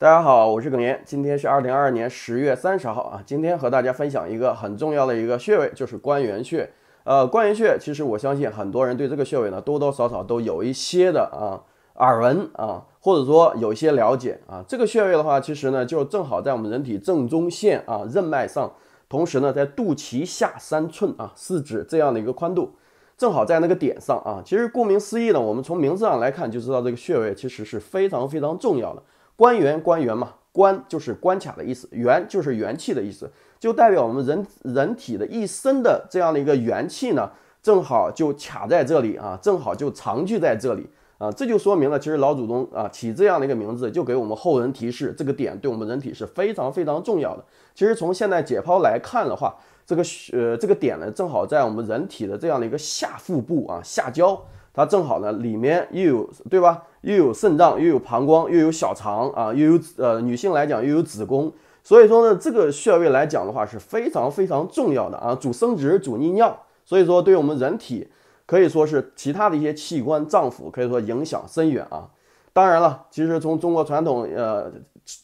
大家好，我是耿岩，今天是二零二二年十月三十号啊。今天和大家分享一个很重要的一个穴位，就是关元穴。呃，关元穴其实我相信很多人对这个穴位呢，多多少少都有一些的啊耳闻啊，或者说有一些了解啊。这个穴位的话，其实呢就正好在我们人体正中线啊任脉上，同时呢在肚脐下三寸啊四指这样的一个宽度，正好在那个点上啊。其实顾名思义呢，我们从名字上来看就知道这个穴位其实是非常非常重要的。官员，官员嘛，官就是关卡的意思，元就是元气的意思，就代表我们人人体的一身的这样的一个元气呢，正好就卡在这里啊，正好就长聚在这里啊，这就说明了，其实老祖宗啊起这样的一个名字，就给我们后人提示，这个点对我们人体是非常非常重要的。其实从现代解剖来看的话，这个呃这个点呢，正好在我们人体的这样的一个下腹部啊，下焦。它正好呢，里面又有对吧？又有肾脏，又有膀胱，又有小肠啊，又有呃，女性来讲又有子宫，所以说呢，这个穴位来讲的话是非常非常重要的啊，主生殖，主泌尿，所以说对于我们人体，可以说是其他的一些器官脏腑，可以说影响深远啊。当然了，其实从中国传统呃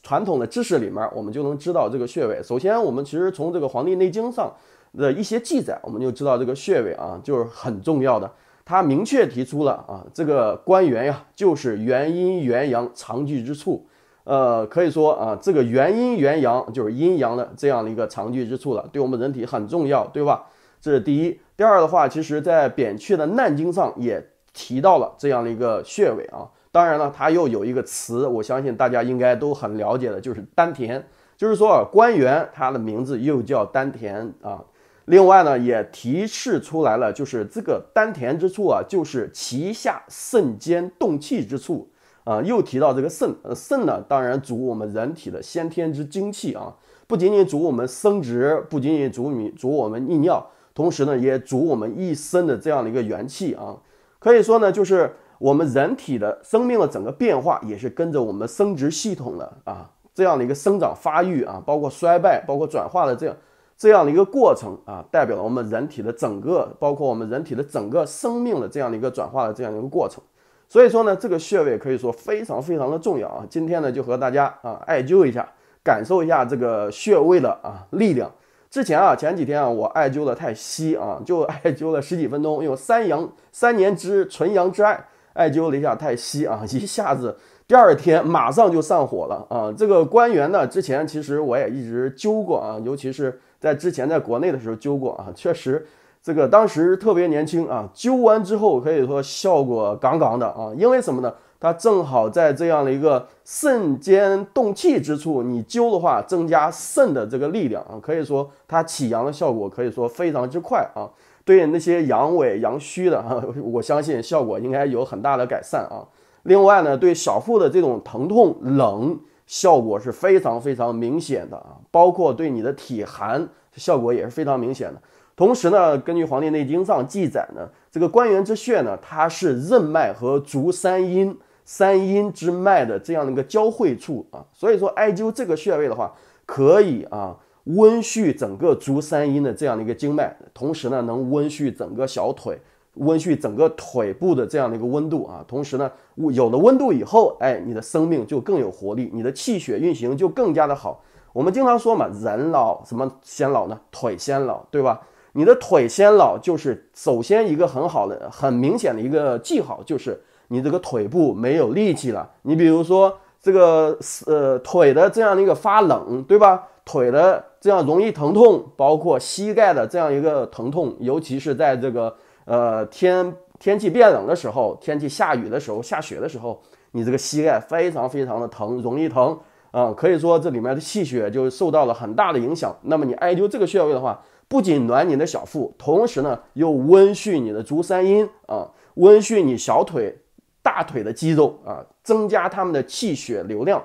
传统的知识里面，我们就能知道这个穴位。首先，我们其实从这个《黄帝内经》上的一些记载，我们就知道这个穴位啊，就是很重要的。他明确提出了啊，这个关元呀，就是元阴元阳藏聚之处。呃，可以说啊，这个元阴元阳就是阴阳的这样的一个藏聚之处了，对我们人体很重要，对吧？这是第一。第二的话，其实在扁鹊的难经上也提到了这样的一个穴位啊。当然了，它又有一个词，我相信大家应该都很了解的，就是丹田。就是说，关元它的名字又叫丹田啊。另外呢，也提示出来了，就是这个丹田之处啊，就是脐下肾间动气之处啊。又提到这个肾，呃，肾呢，当然主我们人体的先天之精气啊，不仅仅主我们生殖，不仅仅主你主我们泌尿，同时呢，也主我们一身的这样的一个元气啊。可以说呢，就是我们人体的生命的整个变化，也是跟着我们生殖系统的啊这样的一个生长发育啊，包括衰败，包括转化的这样。这样的一个过程啊，代表了我们人体的整个，包括我们人体的整个生命的这样的一个转化的这样一个过程。所以说呢，这个穴位可以说非常非常的重要啊。今天呢，就和大家啊艾灸一下，感受一下这个穴位的啊力量。之前啊，前几天啊，我艾灸的太溪啊，就艾灸了十几分钟，用三阳三年之纯阳之艾艾灸了一下太溪啊，一下子第二天马上就上火了啊。这个关元呢，之前其实我也一直灸过啊，尤其是。在之前在国内的时候灸过啊，确实，这个当时特别年轻啊，灸完之后可以说效果杠杠的啊。因为什么呢？它正好在这样的一个肾间动气之处，你灸的话，增加肾的这个力量啊，可以说它起阳的效果可以说非常之快啊。对那些阳痿阳虚的啊，我相信效果应该有很大的改善啊。另外呢，对小腹的这种疼痛冷。效果是非常非常明显的啊，包括对你的体寒效果也是非常明显的。同时呢，根据《黄帝内经》上记载呢，这个关元之穴呢，它是任脉和足三阴三阴之脉的这样的一个交汇处啊，所以说艾灸这个穴位的话，可以啊温煦整个足三阴的这样的一个经脉，同时呢能温煦整个小腿。温煦整个腿部的这样的一个温度啊，同时呢，有了温度以后，哎，你的生命就更有活力，你的气血运行就更加的好。我们经常说嘛，人老什么先老呢？腿先老，对吧？你的腿先老，就是首先一个很好的、很明显的一个记号，就是你这个腿部没有力气了。你比如说这个呃腿的这样的一个发冷，对吧？腿的这样容易疼痛，包括膝盖的这样一个疼痛，尤其是在这个。呃，天天气变冷的时候，天气下雨的时候，下雪的时候，你这个膝盖非常非常的疼，容易疼啊，可以说这里面的气血就受到了很大的影响。那么你艾灸这个穴位的话，不仅暖你的小腹，同时呢又温煦你的足三阴啊，温煦你小腿、大腿的肌肉啊，增加他们的气血流量，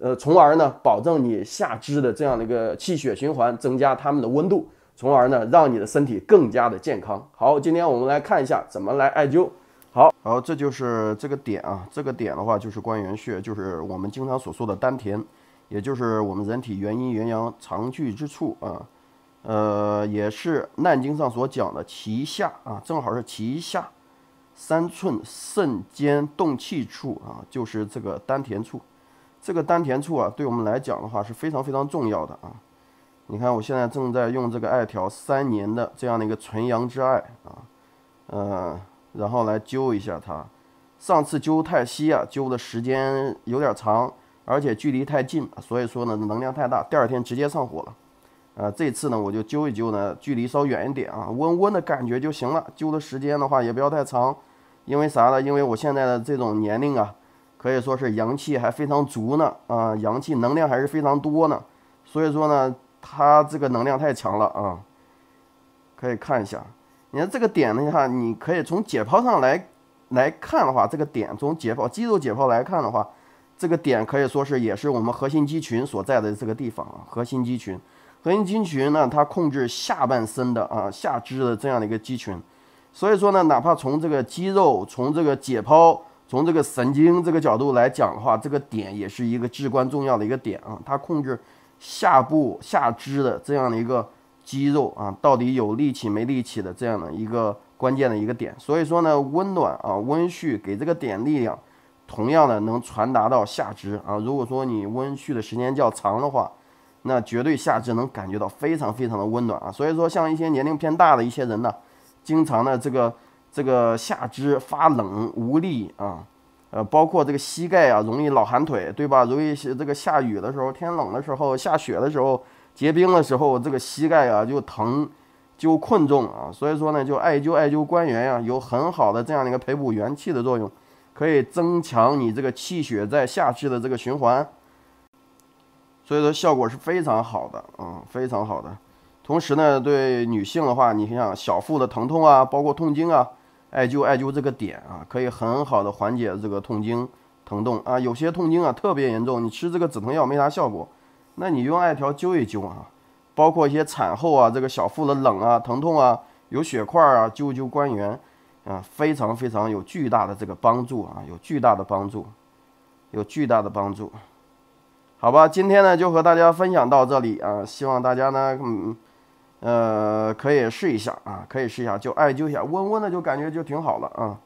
呃，从而呢保证你下肢的这样的一个气血循环，增加他们的温度。从而呢，让你的身体更加的健康。好，今天我们来看一下怎么来艾灸。好，然后这就是这个点啊，这个点的话就是关元穴，就是我们经常所说的丹田，也就是我们人体元阴元阳藏聚之处啊。呃，也是《难经》上所讲的脐下啊，正好是脐下三寸肾间动气处啊，就是这个丹田处。这个丹田处啊，对我们来讲的话是非常非常重要的啊。你看，我现在正在用这个艾条，三年的这样的一个纯阳之艾啊，呃，然后来灸一下它。上次灸太稀啊，灸的时间有点长，而且距离太近，所以说呢，能量太大，第二天直接上火了。呃，这次呢，我就灸一灸呢，距离稍远一点啊，温温的感觉就行了。灸的时间的话也不要太长，因为啥呢？因为我现在的这种年龄啊，可以说是阳气还非常足呢啊，阳气能量还是非常多呢，所以说呢。它这个能量太强了啊！可以看一下，你看这个点的话，你可以从解剖上来来看的话，这个点从解剖肌肉解剖来看的话，这个点可以说是也是我们核心肌群所在的这个地方啊。核心肌群，核心肌群呢，它控制下半身的啊下肢的这样的一个肌群，所以说呢，哪怕从这个肌肉、从这个解剖、从这个神经这个角度来讲的话，这个点也是一个至关重要的一个点啊，它控制。下部下肢的这样的一个肌肉啊，到底有力气没力气的这样的一个关键的一个点，所以说呢，温暖啊温煦给这个点力量，同样的能传达到下肢啊。如果说你温煦的时间较长的话，那绝对下肢能感觉到非常非常的温暖啊。所以说，像一些年龄偏大的一些人呢，经常呢这个这个下肢发冷无力啊。呃，包括这个膝盖啊，容易老寒腿，对吧？容易这个下雨的时候、天冷的时候、下雪的时候、结冰的时候，这个膝盖啊就疼，就困重啊。所以说呢，就艾灸艾灸关元呀，有很好的这样的一个培补元气的作用，可以增强你这个气血在下肢的这个循环。所以说效果是非常好的，嗯，非常好的。同时呢，对女性的话，你像小腹的疼痛啊，包括痛经啊。艾灸，艾灸这个点啊，可以很好的缓解这个痛经疼痛啊。有些痛经啊特别严重，你吃这个止疼药没啥效果，那你用艾条灸一灸啊。包括一些产后啊，这个小腹的冷啊、疼痛啊、有血块啊，灸灸关元啊，非常非常有巨大的这个帮助啊，有巨大的帮助，有巨大的帮助。好吧，今天呢就和大家分享到这里啊，希望大家呢，嗯。呃，可以试一下啊，可以试一下，就艾灸一下，温温的就感觉就挺好了啊。